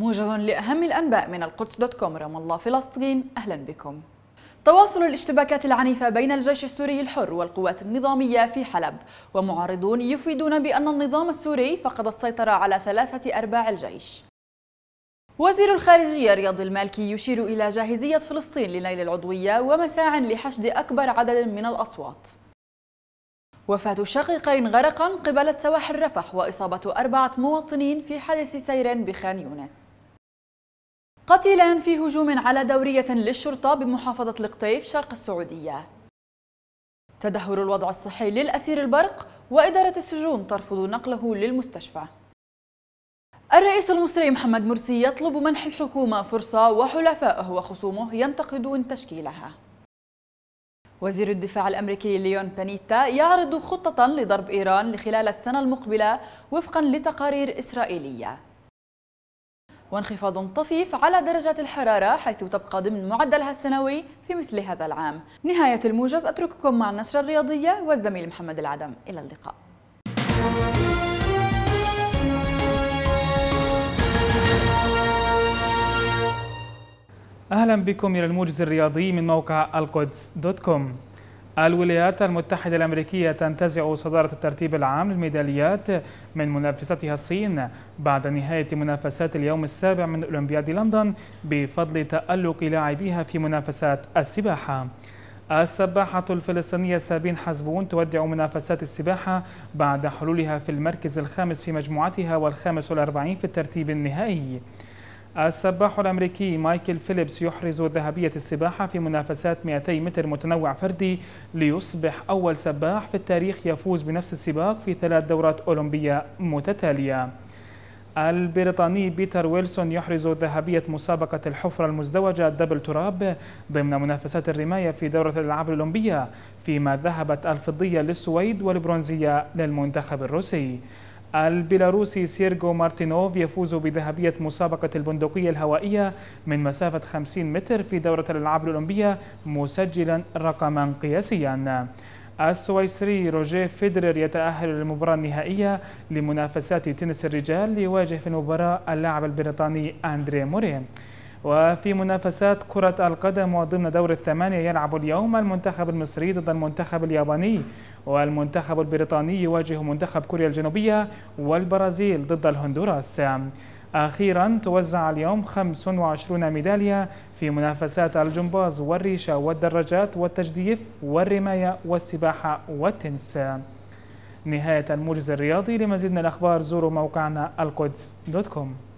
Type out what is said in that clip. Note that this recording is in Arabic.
موجز لأهم الأنباء من القدس دوت كوم رام الله فلسطين أهلا بكم تواصل الاشتباكات العنيفة بين الجيش السوري الحر والقوات النظامية في حلب ومعارضون يفيدون بأن النظام السوري فقد السيطرة على ثلاثة أرباع الجيش وزير الخارجية رياض المالكي يشير إلى جاهزية فلسطين لنيل العضوية ومساع لحشد أكبر عدد من الأصوات وفاة شقيقين غرقا قبالة سواحل رفح وإصابة أربعة مواطنين في حادث سير بخان يونس قتلان في هجوم على دورية للشرطة بمحافظة القطيف شرق السعودية تدهور الوضع الصحي للأسير البرق وإدارة السجون ترفض نقله للمستشفى الرئيس المصري محمد مرسي يطلب منح الحكومة فرصة وحلفائه وخصومه ينتقدون تشكيلها وزير الدفاع الأمريكي ليون بانيتا يعرض خطة لضرب إيران لخلال السنة المقبلة وفقا لتقارير إسرائيلية وانخفاض طفيف على درجات الحرارة حيث تبقى ضمن معدلها السنوي في مثل هذا العام نهاية الموجز أترككم مع النشرة الرياضية والزميل محمد العدم إلى اللقاء أهلا بكم إلى الموجز الرياضي من موقع القدس دوت كوم الولايات المتحدة الأمريكية تنتزع صدارة الترتيب العام للميداليات من منافستها الصين بعد نهاية منافسات اليوم السابع من أولمبياد لندن بفضل تألق لاعبيها في منافسات السباحة السباحة الفلسطينية سابين حزبون تودع منافسات السباحة بعد حلولها في المركز الخامس في مجموعتها والخامس والأربعين في الترتيب النهائي السباح الأمريكي مايكل فيليبس يحرز ذهبية السباحة في منافسات 200 متر متنوع فردي ليصبح أول سباح في التاريخ يفوز بنفس السباق في ثلاث دورات أولمبية متتالية البريطاني بيتر ويلسون يحرز ذهبية مسابقة الحفرة المزدوجة دبل تراب ضمن منافسات الرماية في دورة الألعاب الأولمبية فيما ذهبت الفضية للسويد والبرونزية للمنتخب الروسي البيلاروسي سيرجو مارتينوف يفوز بذهبية مسابقة البندقية الهوائية من مسافة 50 متر في دورة الألعاب الأولمبية مسجلا رقما قياسيا السويسري روجيه فيدرر يتأهل للمباراة النهائية لمنافسات تنس الرجال ليواجه في المباراة اللاعب البريطاني أندري مورين وفي منافسات كرة القدم وضمن دور الثمانية يلعب اليوم المنتخب المصري ضد المنتخب الياباني والمنتخب البريطاني يواجه منتخب كوريا الجنوبية والبرازيل ضد الهندوراس أخيرا توزع اليوم 25 ميدالية في منافسات الجمباز والريشة والدراجات والتجديف والرماية والسباحة والتنس نهاية الموجز الرياضي لمزيد من الأخبار زوروا موقعنا القدس دوت كوم